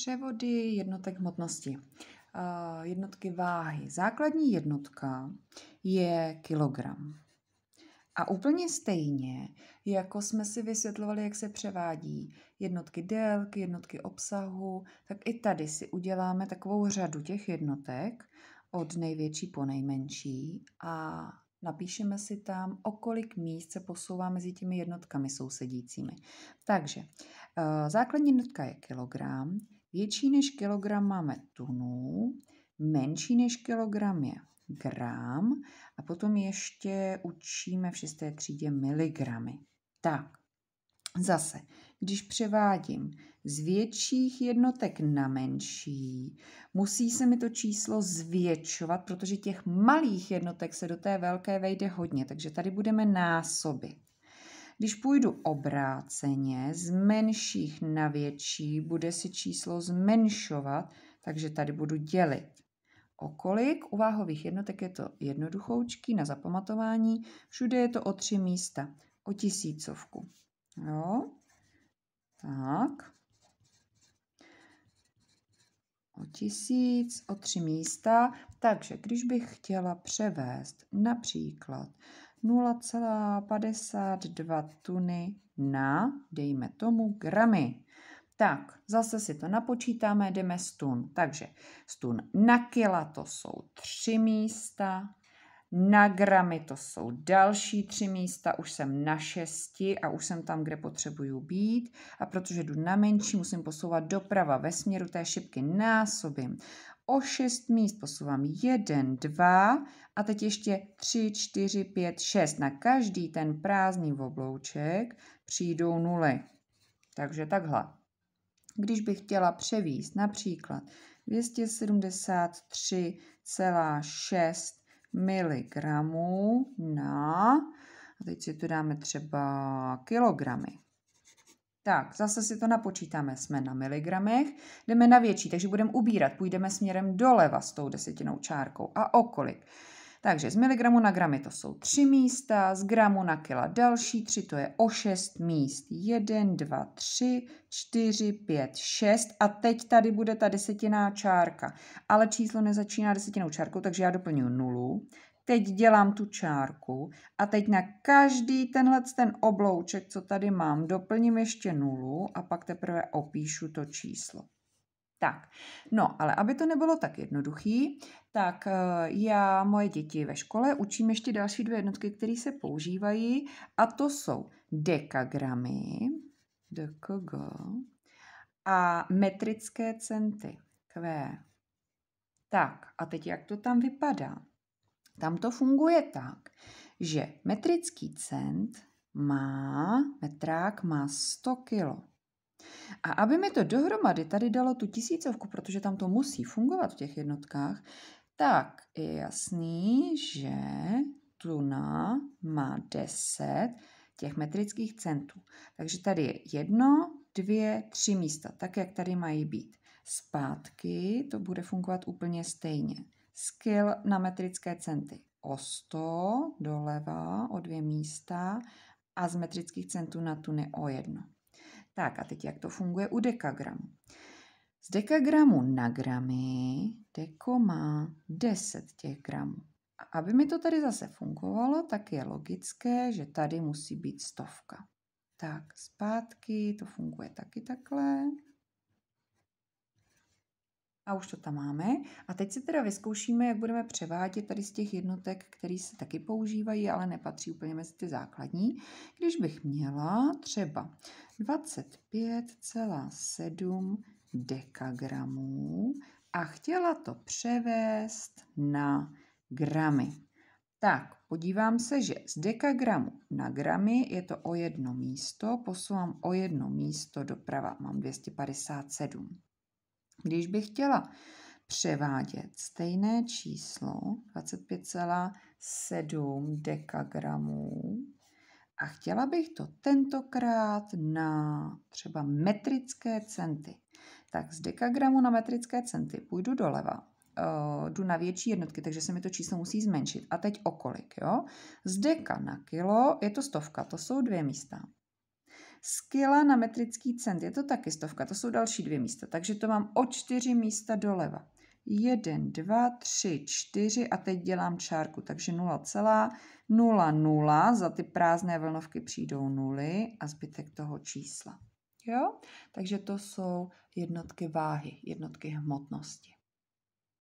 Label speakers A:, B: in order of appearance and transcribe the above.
A: Převody jednotek hmotnosti. Eh, jednotky váhy. Základní jednotka je kilogram. A úplně stejně, jako jsme si vysvětlovali, jak se převádí jednotky délky, jednotky obsahu, tak i tady si uděláme takovou řadu těch jednotek od největší po nejmenší a napíšeme si tam, o kolik míst se posouvá mezi těmi jednotkami sousedícími. Takže eh, základní jednotka je kilogram, Větší než kilogram máme tunů, menší než kilogram je gram a potom ještě učíme v šesté třídě miligramy. Tak, zase, když převádím z větších jednotek na menší, musí se mi to číslo zvětšovat, protože těch malých jednotek se do té velké vejde hodně, takže tady budeme násobit. Když půjdu obráceně z menších na větší, bude si číslo zmenšovat, takže tady budu dělit. O kolik? U váhových jednotek je to jednoduchoučký na zapamatování. Všude je to o tři místa. O tisícovku. Jo? Tak. O tisíc, o tři místa. Takže když bych chtěla převést například 0,52 tuny na, dejme tomu, gramy. Tak, zase si to napočítáme, jdeme z tun. Takže z tun na kila to jsou tři místa, na gramy to jsou další tři místa, už jsem na šesti a už jsem tam, kde potřebuju být. A protože jdu na menší, musím posouvat doprava ve směru té šipky, násobím o šest míst posouvám jeden, dva a teď ještě tři, čtyři, pět, šest. Na každý ten prázdný oblouček přijdou nuly. Takže takhle. Když bych chtěla převíst například 273,6 mg na, a teď si to dáme třeba kilogramy, tak, zase si to napočítáme. Jsme na miligramech, jdeme na větší, takže budeme ubírat. Půjdeme směrem doleva s tou desetinou čárkou. A okolik? Takže z miligramu na gramy to jsou tři místa, z gramu na kila další tři, to je o šest míst. Jeden, dva, tři, čtyři, pět, šest a teď tady bude ta desetinná čárka. Ale číslo nezačíná desetinou čárkou, takže já doplňuji nulu teď dělám tu čárku a teď na každý tenhle ten oblouček, co tady mám, doplním ještě nulu a pak teprve opíšu to číslo. Tak, no, ale aby to nebylo tak jednoduchý, tak eh, já moje děti ve škole učím ještě další dvě jednotky, které se používají a to jsou dekagramy, dkg, a metrické centy, q. Tak, a teď jak to tam vypadá? Tam to funguje tak, že metrický cent má, metrák má 100 kilo. A aby mi to dohromady tady dalo tu tisícovku, protože tam to musí fungovat v těch jednotkách, tak je jasný, že tuna má 10 těch metrických centů. Takže tady je jedno, dvě, tři místa, tak jak tady mají být. Zpátky to bude fungovat úplně stejně skill na metrické centy o 100 doleva o dvě místa a z metrických centů na tuny o jedno. Tak a teď jak to funguje u dekagramu. Z dekagramu na gramy deko má 10 těch gramů. A aby mi to tady zase fungovalo, tak je logické, že tady musí být stovka. Tak, zpátky to funguje taky takhle. A už to tam máme. A teď si teda vyzkoušíme, jak budeme převádět tady z těch jednotek, které se taky používají, ale nepatří úplně mezi ty základní. Když bych měla třeba 25,7 dekagramů a chtěla to převést na gramy. Tak, podívám se, že z dekagramu na gramy je to o jedno místo, posouvám o jedno místo doprava, mám 257. Když bych chtěla převádět stejné číslo 25,7 dekagramů a chtěla bych to tentokrát na třeba metrické centy, tak z dekagramu na metrické centy půjdu doleva, eh, jdu na větší jednotky, takže se mi to číslo musí zmenšit. A teď okolik, jo? Z deka na kilo je to stovka, to jsou dvě místa. Skila na metrický cent, je to taky stovka, to jsou další dvě místa, takže to mám o čtyři místa doleva. 1, 2, 3, 4 a teď dělám čárku, takže 0,00, za ty prázdné vlnovky přijdou nuly a zbytek toho čísla. Jo? Takže to jsou jednotky váhy, jednotky hmotnosti.